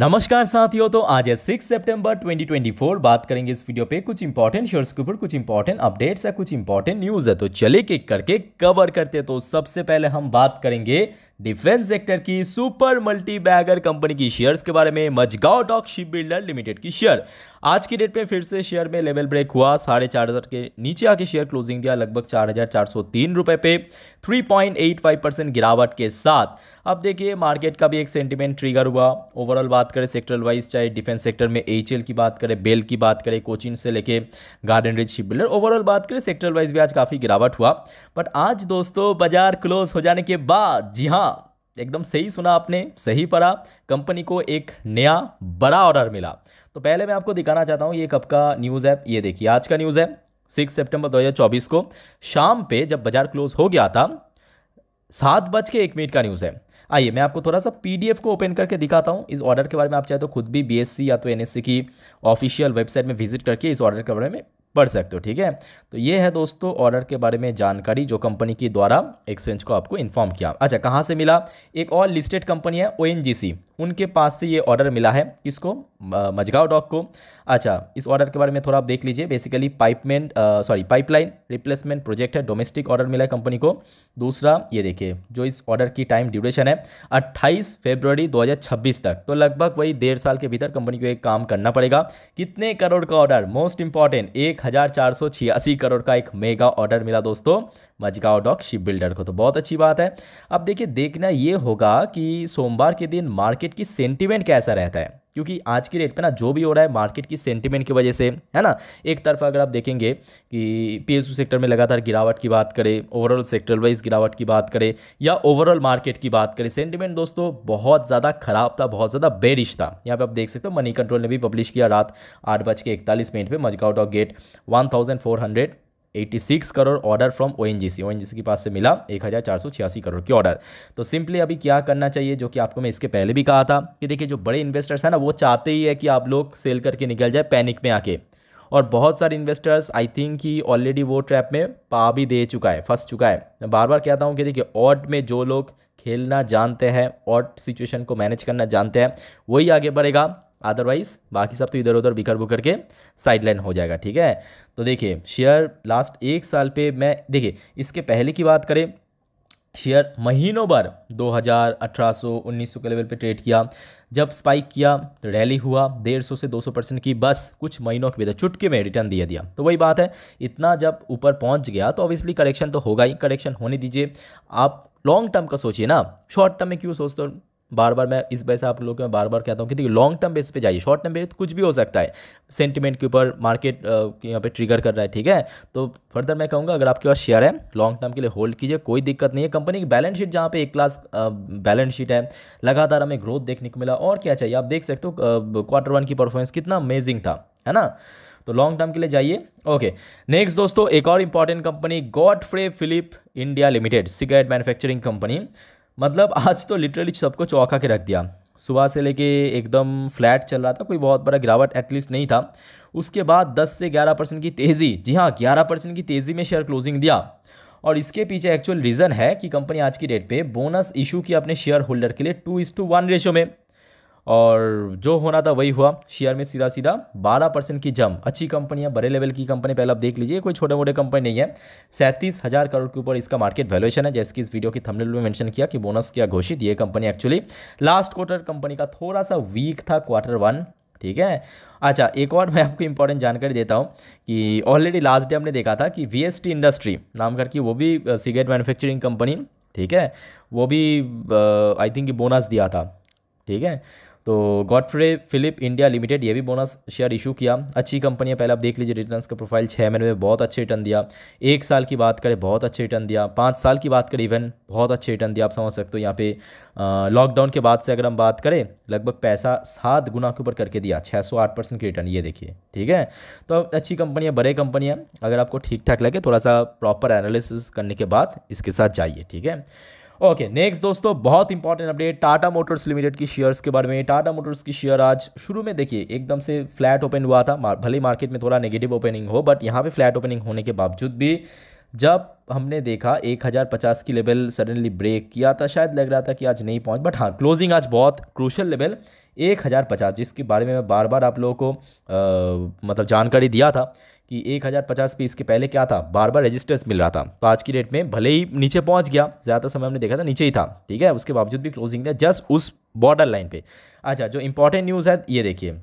नमस्कार साथियों तो आज है सिक्स सितंबर 2024 बात करेंगे इस वीडियो पे कुछ इंपॉर्टेंट शेयर्स के ऊपर कुछ इंपॉर्टेंट अपडेट्स है कुछ इंपॉर्टेंट न्यूज़ है तो चले के करके कवर करते तो सबसे पहले हम बात करेंगे डिफेंस सेक्टर की सुपर मल्टी बैगर कंपनी की शेयर्स के बारे में Mazagon dock shipbuilder limited की शेयर आज की डेट में फिर से शेयर में लेवल ब्रेक हुआ साढ़े चार हज़ार के नीचे आके शेयर क्लोजिंग दिया लगभग चार हज़ार चार सौ तीन रुपये पे three point eight five percent गिरावट के साथ अब देखिए मार्केट का भी एक सेंटिमेंट ट्रिगर हुआ ओवरऑल बात करें सेक्टर वाइज चाहे डिफेंस सेक्टर में एच की बात करें बेल की बात करें कोचिन से लेके garden reach shipbuilder overall बात करें सेक्टर वाइज भी आज काफ़ी गिरावट हुआ बट आज दोस्तों बाजार क्लोज हो जाने के बाद जी हाँ एकदम सही सुना आपने सही पढ़ा कंपनी को एक नया बड़ा ऑर्डर मिला तो पहले मैं आपको दिखाना चाहता हूँ ये कब का न्यूज़ है ये देखिए आज का न्यूज़ है सिक्स सितंबर 2024 को शाम पे जब बाजार क्लोज हो गया था सात बज के एक मिनट का न्यूज़ है आइए मैं आपको थोड़ा सा पीडीएफ को ओपन करके दिखाता हूँ इस ऑर्डर के बारे में आप चाहे तो खुद भी बीएससी या तो एनएससी की ऑफिशियल वेबसाइट में विजिट करके इस ऑर्डर के बारे में पढ़ सकते हो ठीक है तो ये है दोस्तों ऑर्डर के बारे में जानकारी जो कंपनी के द्वारा एक्सचेंज को आपको इन्फॉर्म किया अच्छा कहाँ से मिला एक और लिस्टेड कंपनी है ओ उनके पास से ये ऑर्डर मिला है किसको मजगाव डॉक को अच्छा इस ऑर्डर के बारे में थोड़ा आप देख लीजिए बेसिकली पाइपमेंट सॉरी पाइपलाइन रिप्लेसमेंट प्रोजेक्ट है डोमेस्टिक ऑर्डर मिला है कंपनी को दूसरा ये देखिए जो इस ऑर्डर की टाइम ड्यूरेशन है अट्ठाईस फरवरी 2026 तक तो लगभग वही डेढ़ साल के भीतर कंपनी को एक काम करना पड़ेगा कितने करोड़ का ऑर्डर मोस्ट इंपॉर्टेंट एक करोड़ का एक मेगा ऑर्डर मिला दोस्तों मजगाव डॉक शिप बिल्डर को तो बहुत अच्छी बात है अब देखिए देखना ये होगा कि सोमवार के दिन मार्केट की सेंटिमेंट कैसा रहता है क्योंकि आज की रेट पे ना जो भी हो रहा है मार्केट की सेंटिमेंट की वजह से है ना एक तरफ अगर आप देखेंगे कि पीएसयू सेक्टर में लगातार गिरावट की बात करें ओवरऑल सेक्टर वाइज गिरावट की बात करें या ओवरऑल मार्केट की बात करें सेंटिमेंट दोस्तों बहुत ज़्यादा ख़राब था बहुत ज़्यादा बेरिश था यहाँ पर आप देख सकते हो मनी कंट्रोल ने भी पब्लिश किया रात आठ बज के इकतालीस मिनट पर मजगाउट of get one 86 crore order from O ONGC के पास से मिला छियासी करोड़ की ऑर्डर तो सिंपली अभी क्या करना चाहिए जो कि आपको मैं इसके पहले भी कहा था कि देखिए जो बड़े इन्वेस्टर्स हैं ना वो चाहते ही है कि आप लोग सेल करके निकल जाए पैनिक में आके और बहुत सारे इन्वेस्टर्स आई थिंक कि ऑलरेडी वो ट्रैप में पा भी दे चुका है फंस चुका है मैं बार बार कहता हूँ कि देखिए ऑट में जो लोग खेलना जानते हैं ऑट सिचुएशन को मैनेज करना जानते हैं वही आगे बढ़ेगा अदरवाइज बाकी सब तो इधर उधर बिखर बुखर के साइड हो जाएगा ठीक है तो देखिए शेयर लास्ट एक साल पे मैं देखिए इसके पहले की बात करें शेयर महीनों भर 2000, 1900 के लेवल पे ट्रेड किया जब स्पाइक किया तो रैली हुआ डेढ़ सौ से 200 परसेंट की बस कुछ महीनों के भीतर चुटके में रिटर्न दिया दिया तो वही बात है इतना जब ऊपर पहुंच गया तो ऑब्वियसली करेक्शन तो होगा ही करेक्शन होने दीजिए आप लॉन्ग टर्म का सोचिए ना शॉर्ट टर्म में क्यों सोचते हो बार बार मैं इस वजह से आप लोग को बार बार कहता हूँ कि देखिए लॉन्ग टर्म बेस पे जाइए शॉर्ट टर्म बेस कुछ भी हो सकता है सेंटिमेंट के ऊपर मार्केट यहाँ पे ट्रिगर कर रहा है ठीक है तो फर्दर मैं कहूँगा अगर आपके पास शेयर है लॉन्ग टर्म के लिए होल्ड कीजिए कोई दिक्कत नहीं है कंपनी की बैलेंस शीट जहाँ पे एक क्लास बैलेंस शीट है लगातार हमें ग्रोथ देखने को मिला और क्या चाहिए आप देख सकते हो क्वार्टर वन की परफॉर्मेंस कितना अमेजिंग था है ना तो लॉन्ग टर्म के लिए जाइए ओके नेक्स्ट दोस्तों एक और important company Godfrey Phillips India limited cigarette manufacturing company मतलब आज तो लिटरली सबको चौंका के रख दिया सुबह से लेके एकदम फ्लैट चल रहा था कोई बहुत बड़ा गिरावट एटलीस्ट नहीं था उसके बाद 10 से 11 परसेंट की तेज़ी जी हाँ 11 परसेंट की तेज़ी में शेयर क्लोजिंग दिया और इसके पीछे एक्चुअल रीज़न है कि कंपनी आज की डेट पे बोनस इशू किया अपने शेयर होल्डर के लिए टू इस टू वन रेशो में और जो होना था वही हुआ शेयर में सीधा सीधा 12 परसेंट की जम अच्छी कंपनियां बड़े लेवल की कंपनी पहले आप देख लीजिए कोई छोटे मोटे कंपनी नहीं है सैंतीस हज़ार करोड़ के ऊपर इसका मार्केट वैल्यूएशन है जैसे कि इस वीडियो की थंबनेल में मेंशन किया कि बोनस किया घोषित ये company actually last quarter company का थोड़ा सा वीक था क्वार्टर वन ठीक है अच्छा एक और मैं आपको इंपॉर्टेंट जानकारी देता हूँ कि ऑलरेडी लास्ट डे हमने देखा था कि वी इंडस्ट्री नाम करके वो भी सिगरेट मैनुफैक्चरिंग कंपनी ठीक है वो भी आई थिंक बोनस दिया था ठीक है तो गॉडफ्रे फिलिप इंडिया लिमिटेड ये भी बोनस शेयर इशू किया अच्छी कंपनी है पहले आप देख लीजिए रिटर्न्स का प्रोफाइल छः महीने में बहुत अच्छे रिटर्न दिया एक साल की बात करें बहुत अच्छे रिटर्न दिया पाँच साल की बात करें इवन बहुत अच्छे रिटर्न दिया आप समझ सकते हो यहाँ पे लॉकडाउन के बाद से अगर हम बात करें लगभग पैसा सात गुना के ऊपर करके दिया छः सौ आठ परसेंट की रिटर्न ये देखिए ठीक है तो अच्छी कंपनी है बड़े कंपनी है अगर आपको ठीक ठाक लगे थोड़ा सा प्रॉपर एनालिसिस करने के बाद इसके साथ जाइए ठीक है ओके नेक्स्ट दोस्तों बहुत important update Tata motors limited की शेयर्स के बारे में टाटा मोटर्स की शेयर आज शुरू में देखिए एकदम से फ्लैट ओपन हुआ था भले मार्केट में थोड़ा नेगेटिव ओपनिंग हो बट यहाँ पे फ्लैट ओपनिंग होने के बावजूद भी जब हमने देखा 1050 की लेवल सडनली ब्रेक किया था शायद लग रहा था कि आज नहीं पहुंच बट हाँ क्लोजिंग आज बहुत क्रूशल लेवल 1050 जिसके बारे में मैं बार बार आप लोगों को आ, मतलब जानकारी दिया था कि एक हज़ार पचास पीस के पहले क्या था बार बार रजिस्टर्स मिल रहा था तो आज की डेट में भले ही नीचे पहुंच गया ज़्यादा समय हमने देखा था नीचे ही था ठीक है उसके बावजूद भी क्लोजिंग था जस्ट उस बॉर्डर लाइन पे अच्छा जो इंपॉर्टेंट न्यूज़ है ये देखिए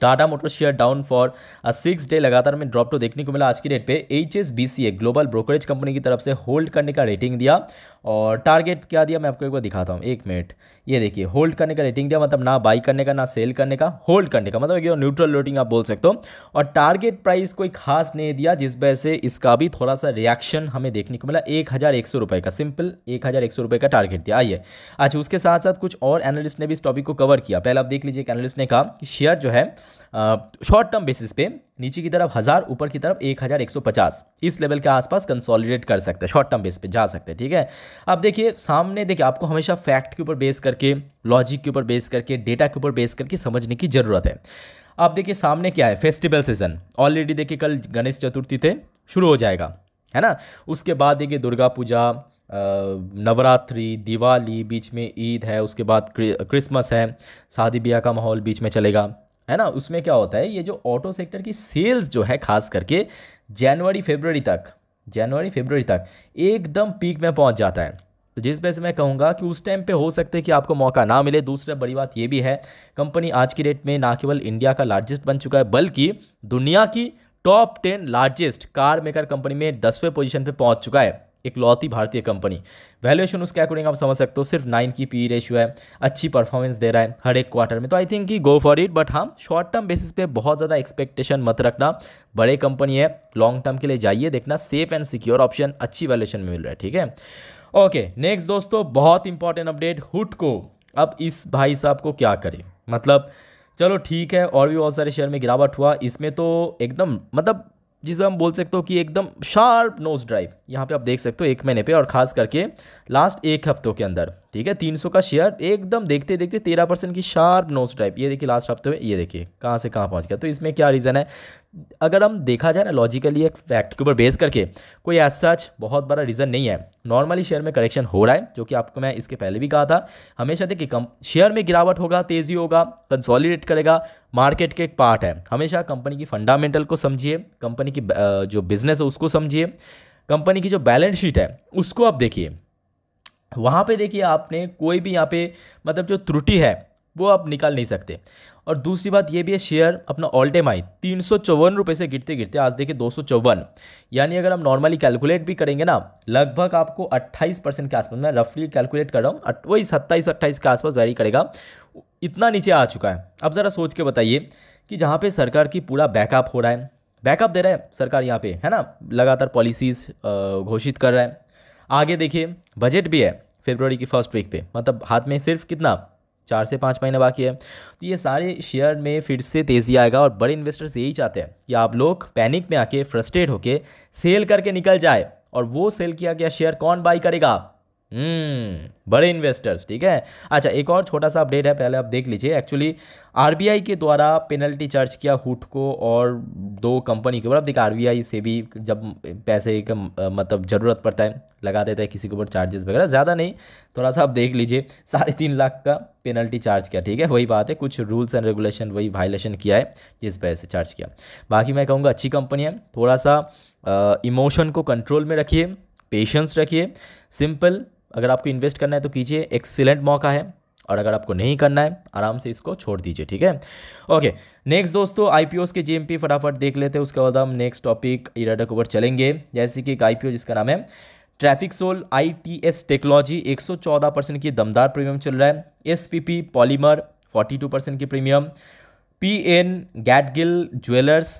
Tata motor share down for a six day लगातार में ड्रॉप तो देखने को मिला आज की डेट पे H S B C a global brokerage company की तरफ से होल्ड करने का रेटिंग दिया और टारगेट क्या दिया मैं आपको एक बार दिखाता हूँ एक मिनट ये देखिए होल्ड करने का रेटिंग दिया मतलब ना बाई करने का ना सेल करने का होल्ड करने का मतलब ये न्यूट्रल रेटिंग आप बोल सकते हो और टारगेट प्राइस कोई खास नहीं दिया जिस वजह से इसका भी थोड़ा सा रिएक्शन हमें देखने को मिला एक हज़ार एक सौ रुपये का सिंपल एक हज़ार एक सौ रुपये का टारगेट दिया आइए अच्छा उसके साथ साथ कुछ और एनालिस्ट ने भी इस टॉपिक को कवर किया पहले आप देख लीजिए एक एनालिस्ट ने कहा शेयर जो है शॉर्ट टर्म बेसिस पे नीचे की तरफ हज़ार ऊपर की तरफ एक हज़ार एक सौ पचास इस लेवल के आसपास कंसोलिडेट कर सकते हैं शॉर्ट टर्म बेस पे जा सकते हैं ठीक है अब देखिए सामने देखिए आपको हमेशा फैक्ट के ऊपर बेस करके लॉजिक के ऊपर बेस करके डेटा के ऊपर बेस करके समझने की ज़रूरत है आप देखिए सामने क्या है फेस्टिवल सीजन ऑलरेडी देखिए कल गणेश चतुर्थी थे शुरू हो जाएगा है ना उसके बाद देखिए दुर्गा पूजा नवरात्रि दिवाली बीच में ईद है उसके बाद क्रिसमस है शादी ब्याह का माहौल बीच में चलेगा है ना उसमें क्या होता है ये जो ऑटो सेक्टर की सेल्स जो है खास करके जनवरी फेबररी तक जनवरी फेबररी तक एकदम पीक में पहुंच जाता है तो जिस वजह से मैं कहूंगा कि उस टाइम पे हो सकते है कि आपको मौका ना मिले दूसरा बड़ी बात ये भी है कंपनी आज की डेट में ना केवल इंडिया का लार्जेस्ट बन चुका है बल्कि दुनिया की top ten largest car maker company में दसवें पोजिशन पर पहुंच चुका है इकलौती भारतीय कंपनी वैल्यूएशन उसके अकॉर्डिंग आप समझ सकते हो सिर्फ नाइन की पी रेशियो e है अच्छी परफॉर्मेंस दे रहा है हर एक क्वार्टर में तो आई थिंक ही गो फॉर इट बट हाँ शॉर्ट टर्म बेसिस पे बहुत ज़्यादा एक्सपेक्टेशन मत रखना बड़े कंपनी है लॉन्ग टर्म के लिए जाइए देखना सेफ एंड सिक्योर ऑप्शन अच्छी वैल्यूएशन में मिल रहा है ठीक है ओके नेक्स्ट दोस्तों बहुत इंपॉर्टेंट अपडेट हुट को अब इस भाई साहब को क्या करें मतलब चलो ठीक है और भी बहुत सारे शेयर में गिरावट हुआ इसमें तो एकदम मतलब जिसे हम बोल सकते हो कि एकदम शार्प नोज ड्राइव यहाँ पे आप देख सकते हो एक महीने पे और ख़ास करके लास्ट एक हफ्तों के अंदर ठीक है 300 का शेयर एकदम देखते देखते 13 परसेंट की शार्प नोज टाइप ये देखिए लास्ट हफ्ते में ये देखिए कहाँ से कहाँ पहुँच गया तो इसमें क्या रीज़न है अगर हम देखा जाए ना लॉजिकली एक फैक्ट के ऊपर बेस करके कोई एज सच बहुत बड़ा रीज़न नहीं है नॉर्मली शेयर में करेक्शन हो रहा है जो कि आपको मैं इसके पहले भी कहा था हमेशा देखिए कम शेयर में गिरावट होगा तेज़ी होगा कंसोलिडेट करेगा मार्केट के एक पार्ट है हमेशा कंपनी की फंडामेंटल को समझिए कंपनी की जो बिज़नेस है उसको समझिए कंपनी की जो बैलेंस शीट है उसको आप देखिए वहाँ पे देखिए आपने कोई भी यहाँ पे मतलब जो त्रुटि है वो आप निकाल नहीं सकते और दूसरी बात ये भी है शेयर अपना ऑल टाइम आई तीन सौ चौवन रुपये से गिरते गिरते आज देखिए दो सौ चौवन यानी अगर हम नॉर्मली कैलकुलेट भी करेंगे ना लगभग आपको 28 परसेंट के आसपास मैं रफली कैलकुलेट कर रहा हूँ वही सत्ताईस अट्ठाईस के आसपास वैरी करेगा इतना नीचे आ चुका है अब ज़रा सोच के बताइए कि जहाँ पर सरकार की पूरा बैकअप हो रहा है बैकअप दे रहा है सरकार यहाँ पे है ना लगातार पॉलिसीज़ घोषित कर रहा है आगे देखिए बजट भी है फेबरवरी की फर्स्ट वीक पे मतलब हाथ में सिर्फ कितना चार से पाँच महीने बाकी है तो ये सारे शेयर में फिर से तेज़ी आएगा और बड़े इन्वेस्टर्स यही चाहते हैं कि आप लोग पैनिक में आके फ्रस्ट्रेट होके सेल करके निकल जाए और वो सेल किया गया शेयर कौन बाई करेगा हम्म बड़े इन्वेस्टर्स ठीक है अच्छा एक और छोटा सा अपडेट है पहले आप देख लीजिए एक्चुअली आरबीआई के द्वारा पेनल्टी चार्ज किया हुट को और दो कंपनी के ऊपर अब देखिए आरबीआई से भी जब पैसे का मतलब ज़रूरत पड़ता है लगा देता है किसी के ऊपर चार्जेस वगैरह ज़्यादा नहीं थोड़ा सा आप देख लीजिए साढ़े तीन लाख का पेनल्टी चार्ज किया ठीक है वही बात है कुछ रूल्स एंड रेगुलेशन वही वायलेशन किया है जिस वजह से चार्ज किया बाकी मैं कहूँगा अच्छी कंपनी है थोड़ा सा इमोशन को कंट्रोल में रखिए पेशेंस रखिए सिंपल अगर आपको इन्वेस्ट करना है तो कीजिए एक्सीलेंट मौका है और अगर आपको नहीं करना है आराम से इसको छोड़ दीजिए ठीक है ओके नेक्स्ट दोस्तों आईपीओस के जेएमपी फटाफट देख लेते हैं उसके बाद हम नेक्स्ट टॉपिक इराडा के ऊपर चलेंगे जैसे कि एक आईपीओ जिसका नाम है traffic sol ITS technology 114 percent की दमदार प्रीमियम चल रहा है एसपीपी पॉलीमर 42 परसेंट की premium P N Gadgil jewellers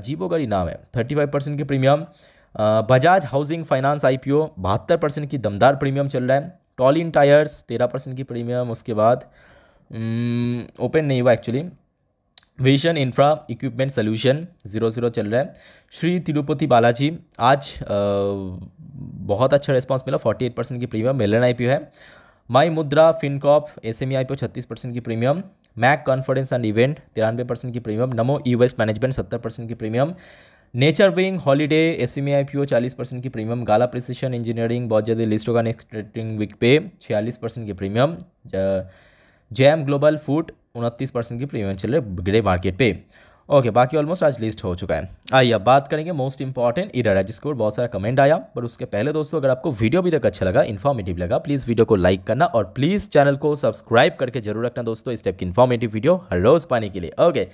अजीबोगरी नाम है फाइव परसेंट की premium Bajaj housing finance I P O बहत्तर परसेंट की दमदार प्रीमियम चल रहा है टॉल इन टायर्स तेरह परसेंट की प्रीमियम उसके बाद ओपन नहीं हुआ actually vision infra equipment solution zero zero चल रहा है श्री तिरुपति बालाजी आज आ, बहुत अच्छा रिस्पांस मिला एट परसेंट की प्रीमियम मेलन आई है my Mudra fincorp S M E e I P छत्तीस परसेंट की premium Mac conference and event तिरानवे परसेंट की premium Namo E waste management सत्तर परसेंट की premium nature wing holiday S C मी आई पी ओ चालीस परसेंट की प्रीमियम गाला precision engineering बहुत ज्यादा लिस्ट होगा नेक्स्ट ट्रेडिंग वीक पे छियालीस परसेंट की प्रीमियम जैम ग्लोबल फूड उनतीस परसेंट की प्रीमियम चल रही ग्रे मार्केट पे ओके बाकी ऑलमोस्ट आज लिस्ट हो चुका है आइए अब बात करेंगे मोस्ट इंपॉर्टेंट इरर है जिसको बहुत सारा कमेंट आया पर उसके पहले दोस्तों अगर आपको वीडियो अभी तक अच्छा लगा इन्फॉर्मेटिव लगा प्लीज़ वीडियो को लाइक करना और प्लीज़ चैनल को सब्सक्राइब करके जरूर रखना दोस्तों इस टाइप की इन्फॉर्मेटिव वीडियो हर रोज़ पाने के लिए ओके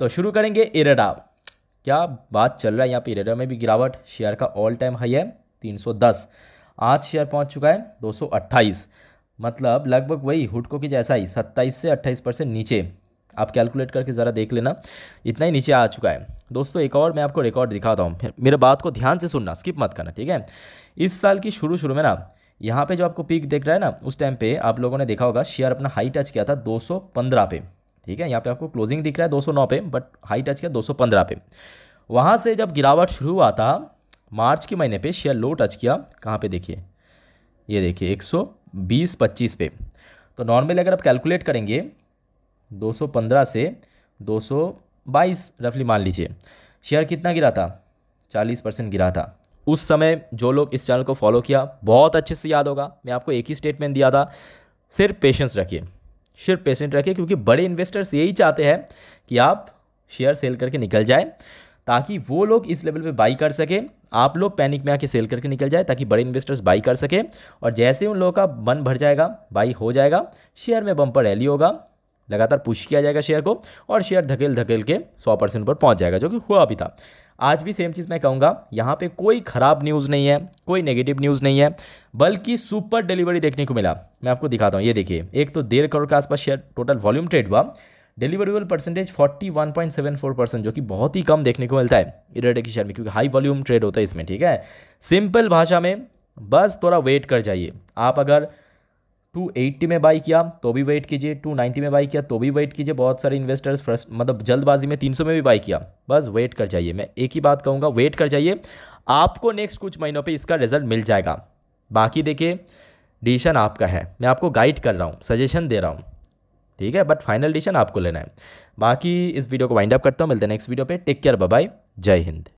तो शुरू करेंगे इरडा क्या बात चल रहा है यहाँ पे रेडर में भी गिरावट शेयर का ऑल टाइम हाई है 310 आज शेयर पहुँच चुका है 228 मतलब लगभग वही हुडको की जैसा ही 27 से 28 परसेंट नीचे आप कैलकुलेट करके ज़रा देख लेना इतना ही नीचे आ चुका है दोस्तों एक और मैं आपको रिकॉर्ड दिखाता हूँ मेरे बात को ध्यान से सुनना स्किप मत करना ठीक है इस साल की शुरू शुरू में ना यहाँ पे जो आपको पीक देख रहा है ना उस टाइम पे आप लोगों ने देखा होगा शेयर अपना हाई टच किया था 215 पे ठीक है यहाँ पे आपको क्लोजिंग दिख रहा है 209 पे बट हाई टच किया 215 पे वहाँ से जब गिरावट शुरू हुआ था मार्च के महीने पे शेयर लो टच किया कहाँ पे देखिए ये देखिए 120 25 पे तो नॉर्मली अगर आप कैलकुलेट करेंगे 215 से 222 रफली मान लीजिए शेयर कितना गिरा था 40 परसेंट गिरा था उस समय जो लोग इस चैनल को फॉलो किया बहुत अच्छे से याद होगा मैं आपको एक ही स्टेटमेंट दिया था सिर्फ पेशेंस रखिए सिर्फ पेशेंट रखें क्योंकि बड़े इन्वेस्टर्स यही चाहते हैं कि आप शेयर सेल करके निकल जाए ताकि वो लोग इस लेवल पे बाई कर सकें आप लोग पैनिक में आके सेल करके निकल जाए ताकि बड़े इन्वेस्टर्स बाई कर सकें और जैसे उन लोगों का मन भर जाएगा बाई हो जाएगा शेयर में बम्पर रैली होगा लगातार पुश किया जाएगा शेयर को और शेयर धकेल धकेल के सौ परसेंट पर पहुंच जाएगा जो कि हुआ भी था आज भी सेम चीज़ मैं कहूँगा यहाँ पे कोई ख़राब न्यूज़ नहीं है कोई नेगेटिव न्यूज़ नहीं है बल्कि सुपर डिलीवरी देखने को मिला मैं आपको दिखाता हूँ ये देखिए एक तो डेढ़ करोड़ के आसपास शेयर टोटल वॉल्यूम ट्रेड हुआ डिलीवरीबल परसेंटेज 41.74 परसेंट जो कि बहुत ही कम देखने को मिलता है इरेडे के शेयर में क्योंकि हाई वॉल्यूम ट्रेड होता है इसमें ठीक है सिंपल भाषा में बस थोड़ा वेट कर जाइए आप अगर 280 में बाई किया तो भी वेट कीजिए 290 में बाई किया तो भी वेट कीजिए बहुत सारे इन्वेस्टर्स फर्स्ट मतलब जल्दबाजी में 300 में भी बाई किया बस वेट कर जाइए मैं एक ही बात कहूँगा वेट कर जाइए आपको नेक्स्ट कुछ महीनों पे इसका रिजल्ट मिल जाएगा बाकी देखिए डिसीशन आपका है मैं आपको गाइड कर रहा हूँ सजेशन दे रहा हूँ ठीक है बट फाइनल डिसीशन आपको लेना है बाकी इस वीडियो को वाइंड अप करता हूँ मिलते हैं नेक्स्ट वीडियो पर टेक केयर बाय जय हिंद